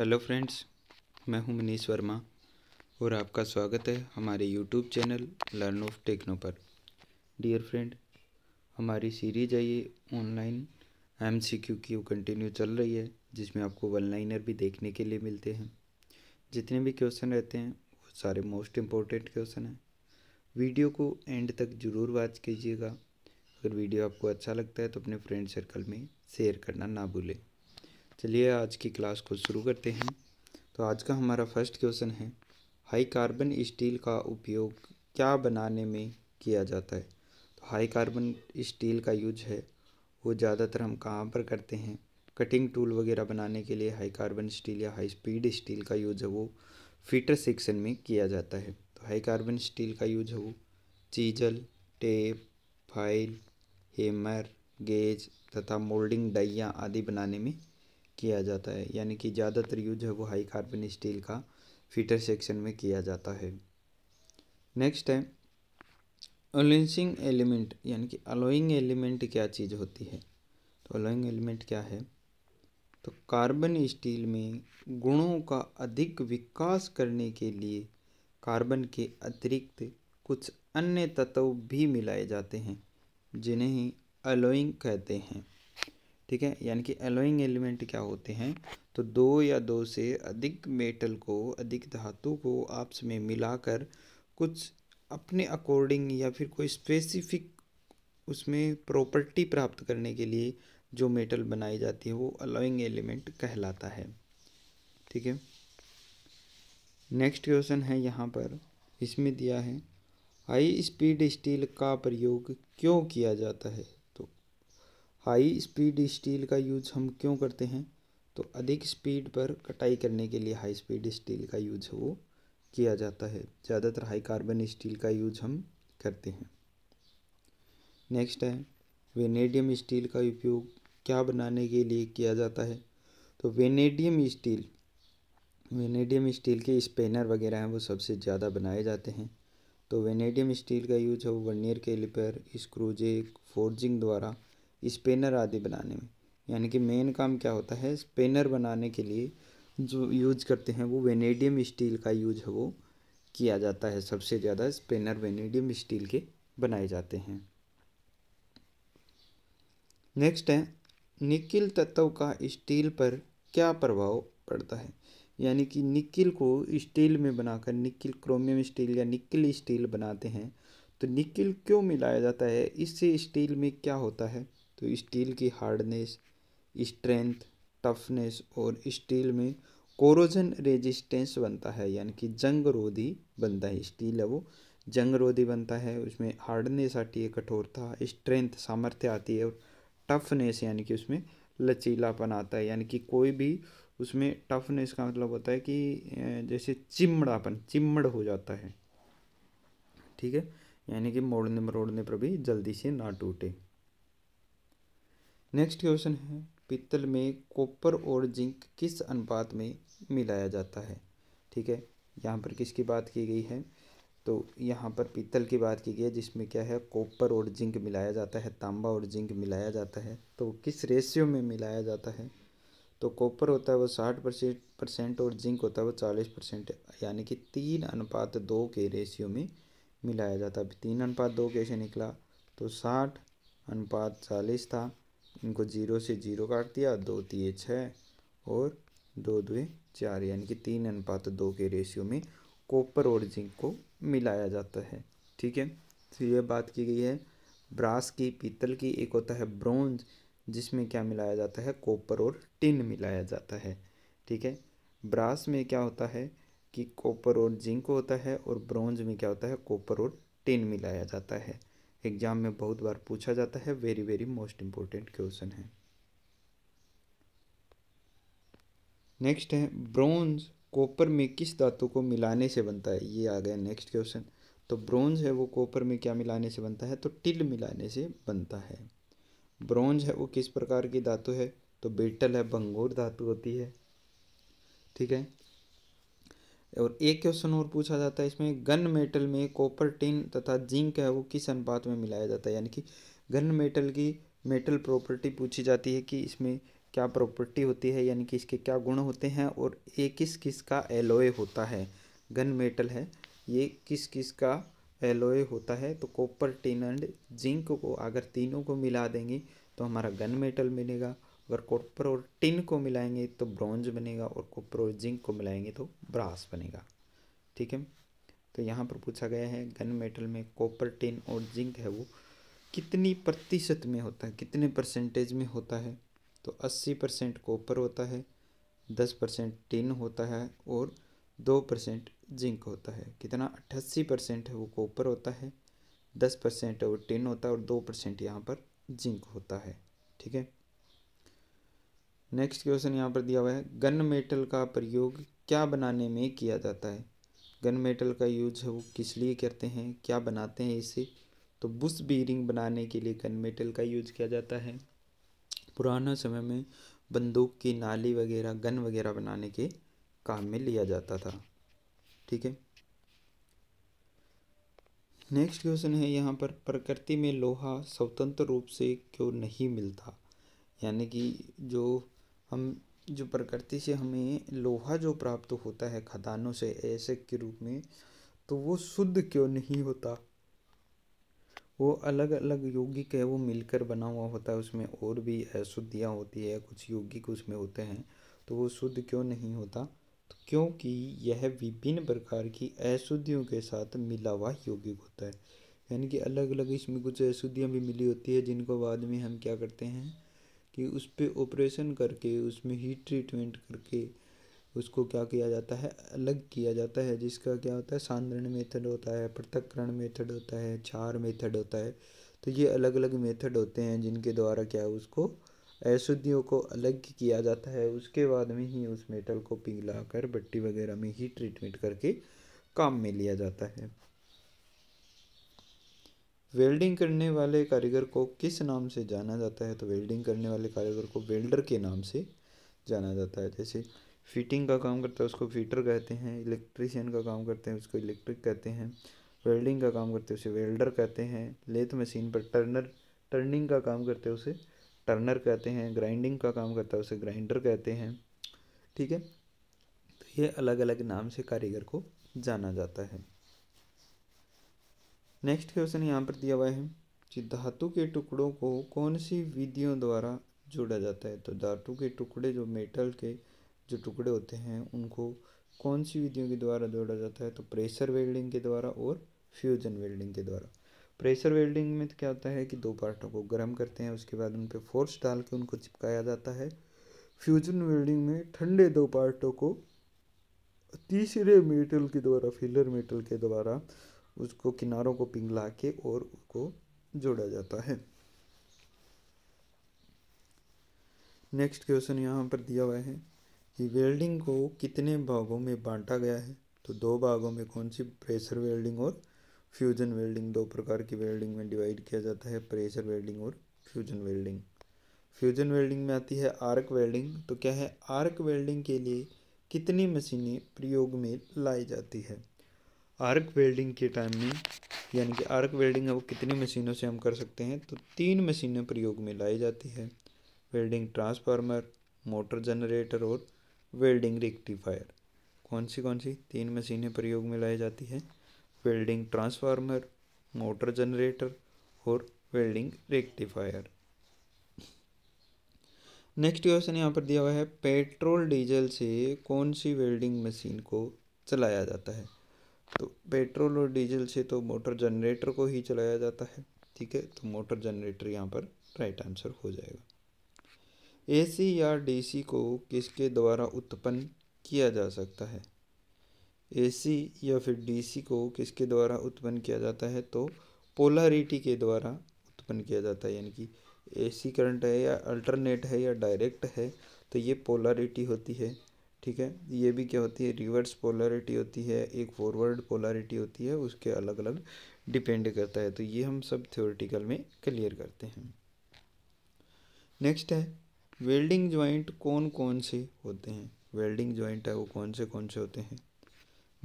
hello friends मैं हूं मनीष वर्मा और आपका स्वागत है हमारे YouTube channel learn of techno पर डियर फ्रेंड हमारी सीरीज है ये ऑनलाइन एम सी क्यू की वो कंटिन्यू चल रही है जिसमें आपको वन लाइनर भी देखने के लिए मिलते हैं जितने भी क्वेश्चन रहते हैं वो सारे मोस्ट इम्पोर्टेंट क्वेश्चन हैं वीडियो को एंड तक ज़रूर वॉच कीजिएगा अगर वीडियो आपको अच्छा लगता है तो अपने फ्रेंड सर्कल में शेयर करना ना भूलें चलिए आज की क्लास को शुरू करते हैं तो आज का हमारा फर्स्ट क्वेश्चन है हाई कार्बन स्टील का उपयोग क्या बनाने में किया जाता है तो हाई कार्बन स्टील का यूज है वो ज़्यादातर हम कहाँ पर करते हैं कटिंग टूल वगैरह बनाने के लिए हाई कार्बन स्टील या हाई स्पीड स्टील का यूज है वो फीटर सेक्शन में किया जाता है तो हाई कार्बन स्टील का यूज है वो chisel tap file hammer gauge तथा मोल्डिंग डाइयाँ आदि बनाने में किया जाता है यानी कि ज़्यादातर यूज है वो हाई कार्बन स्टील का फीटर सेक्शन में किया जाता है नेक्स्ट है अलोइंसिंग एलिमेंट यानी कि अलोइंग एलिमेंट क्या चीज़ होती है तो अलोइंग एलिमेंट क्या है तो कार्बन स्टील में गुणों का अधिक विकास करने के लिए कार्बन के अतिरिक्त कुछ अन्य तत्व भी मिलाए जाते हैं जिन्हें अलोइंग कहते हैं ठीक है यानी कि एलोइंग एलिमेंट क्या होते हैं तो दो या दो से अधिक मेटल को अधिक धातु को आपस में मिलाकर कुछ अपने अकॉर्डिंग या फिर कोई स्पेसिफिक उसमें प्रॉपर्टी प्राप्त करने के लिए जो मेटल बनाई जाती है वो अलोइंग एलिमेंट कहलाता है ठीक है नेक्स्ट क्वेश्चन है यहाँ पर इसमें दिया है हाई स्पीड स्टील का प्रयोग क्यों किया जाता है हाई स्पीड स्टील का यूज हम क्यों करते हैं तो अधिक स्पीड पर कटाई करने के लिए हाई स्पीड स्टील का यूज वो किया जाता है ज़्यादातर हाई कार्बन स्टील का यूज हम करते हैं नेक्स्ट है वेनेडियम स्टील का उपयोग क्या बनाने के लिए किया जाता है तो वेनेडियम स्टील वेनेडियम स्टील के स्पेनर वगैरह हैं वो सबसे ज़्यादा बनाए जाते हैं तो वेनेडियम स्टील का यूज है वो के लिपर स्क्रूजे फोर्जिंग द्वारा स्पेनर आदि बनाने में यानी कि मेन काम क्या होता है स्पेनर बनाने के लिए जो यूज करते हैं वो वेनेडियम स्टील का यूज है वो किया जाता है सबसे ज़्यादा स्पेनर वेनेडियम स्टील के बनाए जाते हैं नेक्स्ट है निकिल तत्व का स्टील पर क्या प्रभाव पड़ता है यानी कि निकिल को स्टील में बनाकर निकिल क्रोमियम स्टील या निकिल स्टील बनाते हैं तो निकिल क्यों मिलाया जाता है इससे स्टील में क्या होता है तो स्टील की हार्डनेस स्ट्रेंथ टफनेस और स्टील में कोरोजन रेजिस्टेंस बनता है यानी कि जंग रोधी बनता है स्टील है वो जंग रोधी बनता है उसमें हार्डनेस आती है कठोरता स्ट्रेंथ सामर्थ्य आती है और टफनेस यानी कि उसमें लचीलापन आता है यानी कि कोई भी उसमें टफनेस का मतलब होता है कि जैसे चिमड़ापन चिमड़ हो जाता है ठीक है यानी कि मोड़ने मरोड़ने पर भी जल्दी से ना टूटे नेक्स्ट क्वेश्चन है पित्तल में कॉपर और जिंक किस अनुपात में मिलाया जाता है ठीक है यहाँ पर किसकी बात की गई है तो यहाँ पर पीतल की बात की गई है जिसमें क्या है कॉपर और जिंक मिलाया जाता है तांबा और जिंक मिलाया जाता है तो किस रेशियो में मिलाया जाता है तो कॉपर होता है वो साठ परसेंट परसेंट और जिंक होता है वो चालीस परसेंट यानी कि तीन अनुपात दो के रेशियो में मिलाया जाता है तीन अनुपात दो कैसे निकला तो साठ अनुपात चालीस था इनको जीरो से जीरो काट दिया दो दिए छः और दो दुए चार यानी कि तीन अनुपात दो के रेशियो में कॉपर और जिंक को मिलाया जाता है ठीक है तो ये बात की गई है ब्रास की पीतल की एक होता है ब्रोंज जिसमें क्या मिलाया जाता है कॉपर और टिन मिलाया जाता है ठीक है ब्रास में क्या होता है कि कॉपर और जिंक होता है और ब्रोंज में क्या होता है कॉपर और टिन मिलाया जाता है एग्जाम में बहुत बार पूछा जाता है very very most important question है नेक्स्ट है ब्रोंज कॉपर में किस धातु को मिलाने से बनता है ये आ गया नेक्स्ट क्वेश्चन तो ब्रोंज है वो कॉपर में क्या मिलाने से बनता है तो टिल मिलाने से बनता है ब्रोंज है वो किस प्रकार की धातु है तो बेटल है भंगूर धातु होती है ठीक है और एक क्वेश्चन और पूछा जाता है इसमें गन मेटल में कॉपर टिन तथा जिंक है वो किस अनुपात में मिलाया जाता है यानी कि गन मेटल की मेटल प्रॉपर्टी पूछी जाती है कि इसमें क्या प्रॉपर्टी होती है यानी कि इसके क्या गुण होते हैं और ये किस किस का एलोए होता है गन मेटल है ये किस किस का एलोए होता है तो कॉपर टिन एंड जिंक को अगर तीनों को मिला देंगे तो हमारा गन मेटल मिलेगा अगर कॉपर और टिन को मिलाएंगे तो ब्रॉन्ज बनेगा और कॉपर और जिंक को मिलाएंगे तो ब्रास बनेगा ठीक है तो यहाँ पर पूछा गया है गन मेटल में कॉपर टिन और जिंक है वो कितनी प्रतिशत में होता है कितने परसेंटेज में होता है तो 80 परसेंट कॉपर होता है 10 परसेंट टिन होता है और 2 परसेंट जिंक होता है कितना अट्ठासी परसेंट है वो कॉपर होता है 10 परसेंट वो टिन होता है और 2 परसेंट यहाँ पर जिंक होता है ठीक है नेक्स्ट क्वेश्चन यहाँ पर दिया हुआ है गन मेटल का प्रयोग क्या बनाने में किया जाता है गन मेटल का यूज वो किस लिए करते हैं क्या बनाते हैं इसे तो बुश बीरिंग बनाने के लिए गन मेटल का यूज किया जाता है पुराना समय में बंदूक की नाली वगैरह गन वगैरह बनाने के काम में लिया जाता था ठीक है नेक्स्ट क्वेश्चन है यहाँ पर प्रकृति में लोहा स्वतंत्र रूप से क्यों नहीं मिलता यानी कि जो हम जो प्रकृति से हमें लोहा जो प्राप्त होता है खदानों से ऐसे के रूप में तो वो शुद्ध क्यों नहीं होता वो अलग अलग यौगिक है वो मिलकर बना हुआ होता है उसमें और भी अशुद्धियाँ होती है कुछ यौगिक उसमें होते हैं तो वो शुद्ध क्यों नहीं होता तो क्योंकि यह विभिन्न प्रकार की अशुद्धियों के साथ मिला हुआ यौगिक होता है यानी कि अलग अलग इसमें कुछ अशुद्धियाँ भी मिली होती है जिनको बाद में हम क्या करते हैं कि उस पर ऑपरेशन करके उसमें हीट ट्रीटमेंट करके उसको क्या किया जाता है अलग किया जाता है जिसका क्या होता है सांद्रण मेथड होता है पृथककरण मेथड होता है छार मेथड होता है तो ये अलग अलग मेथड होते हैं जिनके द्वारा क्या है उसको अशुद्धियों को अलग किया जाता है उसके बाद में ही उस मेटल को पिघला कर बट्टी वगैरह में ही ट्रीटमेंट करके काम में लिया जाता है वेल्डिंग करने वाले कारीगर को किस नाम से जाना जाता है तो वेल्डिंग करने वाले कारीगर को वेल्डर के नाम से जाना जाता है जैसे फिटिंग का काम करता है उसको फिटर कहते हैं इलेक्ट्रिशियन का काम करते हैं उसको इलेक्ट्रिक कहते हैं वेल्डिंग का काम करते हैं उसे वेल्डर कहते हैं लेथ मशीन पर टर्नर टर्निंग का काम करते हैं उसे टर्नर कहते हैं ग्राइंडिंग का काम करता है उसे ग्राइंडर कहते हैं ठीक है तो ये अलग अलग नाम से कारीगर को जाना जाता है नेक्स्ट क्वेश्चन यहाँ पर दिया हुआ है कि धातु के टुकड़ों को कौन सी विधियों द्वारा जोड़ा जाता है तो धातु के टुकड़े जो मेटल के जो टुकड़े होते हैं उनको कौन सी विधियों के द्वारा जोड़ा जाता है तो प्रेशर वेल्डिंग के द्वारा और फ्यूजन वेल्डिंग के द्वारा प्रेशर वेल्डिंग में तो क्या होता है कि दो पार्टों को गर्म करते हैं उसके बाद उन पर फोर्स डाल के उनको चिपकाया जाता है फ्यूजन वेल्डिंग में ठंडे दो पार्टों को तीसरे मेटल के द्वारा फिलर मेटल के द्वारा उसको किनारों को पिघला के और उसको जोड़ा जाता है नेक्स्ट क्वेश्चन यहाँ पर दिया हुआ है कि वेल्डिंग को कितने भागों में बांटा गया है तो दो भागों में कौन सी प्रेशर वेल्डिंग और फ्यूजन वेल्डिंग दो प्रकार की वेल्डिंग में डिवाइड किया जाता है प्रेशर वेल्डिंग और फ्यूजन वेल्डिंग फ्यूजन वेल्डिंग में आती है आर्क वेल्डिंग तो क्या है आर्क वेल्डिंग के लिए कितनी मशीनें प्रयोग में लाई जाती है आर्क वेल्डिंग के टाइम में यानी कि आर्क वेल्डिंग अब कितनी मशीनों से हम कर सकते हैं तो तीन मशीनें प्रयोग में लाई जाती है वेल्डिंग ट्रांसफार्मर मोटर जनरेटर और वेल्डिंग रेक्टिफायर कौन सी कौन सी तीन मशीनें प्रयोग में लाई जाती है वेल्डिंग ट्रांसफार्मर मोटर जनरेटर और वेल्डिंग रेक्टिफायर नेक्स्ट क्वेश्चन यहाँ पर दिया हुआ है पेट्रोल डीजल से कौन सी वेल्डिंग मशीन को चलाया जाता है तो पेट्रोल और डीजल से तो मोटर जनरेटर को ही चलाया जाता है ठीक है तो मोटर जनरेटर यहाँ पर राइट आंसर हो जाएगा एसी या डीसी को किसके द्वारा उत्पन्न किया जा सकता है एसी या फिर डीसी को किसके द्वारा उत्पन्न किया जाता है तो पोलारिटी के द्वारा उत्पन्न किया जाता है यानी कि एसी करंट है या अल्टरनेट है या डायरेक्ट है तो ये पोलारिटी होती है ठीक है ये भी क्या होती है रिवर्स पोलरिटी होती है एक फॉरवर्ड पोलरिटी होती है उसके अलग अलग डिपेंड करता है तो ये हम सब थ्योरेटिकल में क्लियर करते हैं नेक्स्ट है वेल्डिंग ज्वाइंट कौन कौन से होते हैं वेल्डिंग ज्वाइंट है वो कौन से कौन से होते हैं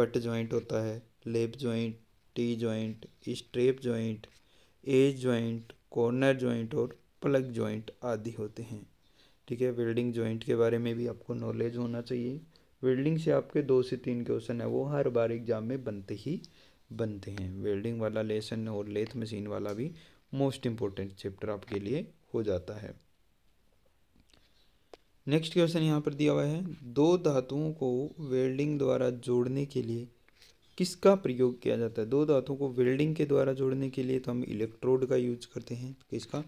बट ज्वाइंट होता है lap joint T joint strap joint edge joint corner joint और प्लग ज्वाइंट आदि होते हैं ठीक है वेल्डिंग जॉइंट के बारे में भी आपको नॉलेज होना चाहिए वेल्डिंग से आपके दो से तीन क्वेश्चन है वो हर बार एग्जाम में बनते ही बनते हैं वेल्डिंग वाला लेसन और लेथ मशीन वाला भी मोस्ट इम्पोर्टेंट चैप्टर आपके लिए हो जाता है नेक्स्ट क्वेश्चन यहाँ पर दिया हुआ है दो धातुओं को वेल्डिंग द्वारा जोड़ने के लिए किसका प्रयोग किया जाता है दो धातुओं को वेल्डिंग के द्वारा जोड़ने के लिए तो हम इलेक्ट्रोड का यूज करते हैं किसका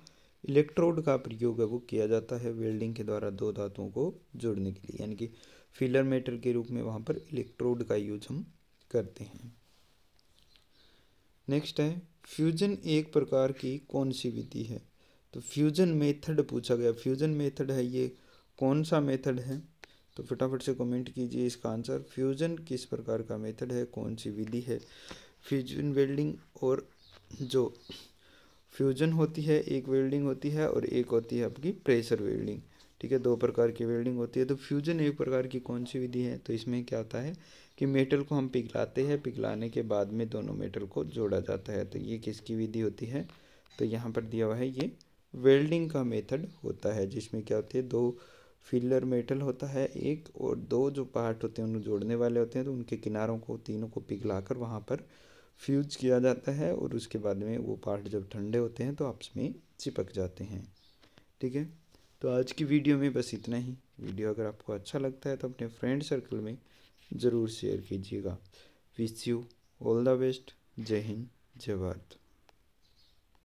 इलेक्ट्रोड का प्रयोग है वो किया जाता है वेल्डिंग के द्वारा दो धातुओं को जोड़ने के लिए यानी कि फिलर मेटर के रूप में वहाँ पर इलेक्ट्रोड का यूज हम करते हैं नेक्स्ट है फ्यूजन एक प्रकार की कौन सी विधि है तो फ्यूजन मेथड पूछा गया फ्यूजन मेथड है ये कौन सा मेथड है तो फटाफट से कमेंट कीजिए इसका आंसर फ्यूजन किस प्रकार का मेथड है कौन सी विधि है फ्यूजन वेल्डिंग और जो फ्यूजन होती है एक वेल्डिंग होती है और एक होती है आपकी प्रेशर वेल्डिंग ठीक है दो प्रकार की वेल्डिंग होती है तो फ्यूजन एक प्रकार की कौन सी विधि है तो इसमें क्या होता है कि मेटल को हम पिघलाते हैं पिघलाने के बाद में दोनों मेटल को जोड़ा जाता है तो ये किसकी विधि होती है तो यहाँ पर दिया हुआ है ये वेल्डिंग का मेथड होता है जिसमें क्या होती है दो फिलर मेटल होता है एक और दो जो पार्ट होते हैं उन्हें जोड़ने वाले होते हैं तो उनके किनारों को तीनों को पिघलाकर वहाँ पर फ्यूज किया जाता है और उसके बाद में वो पार्ट जब ठंडे होते हैं तो आपस में चिपक जाते हैं ठीक है तो आज की वीडियो में बस इतना ही वीडियो अगर आपको अच्छा लगता है तो अपने फ्रेंड सर्कल में ज़रूर शेयर कीजिएगा wish you all the best जय हिंद जय भारत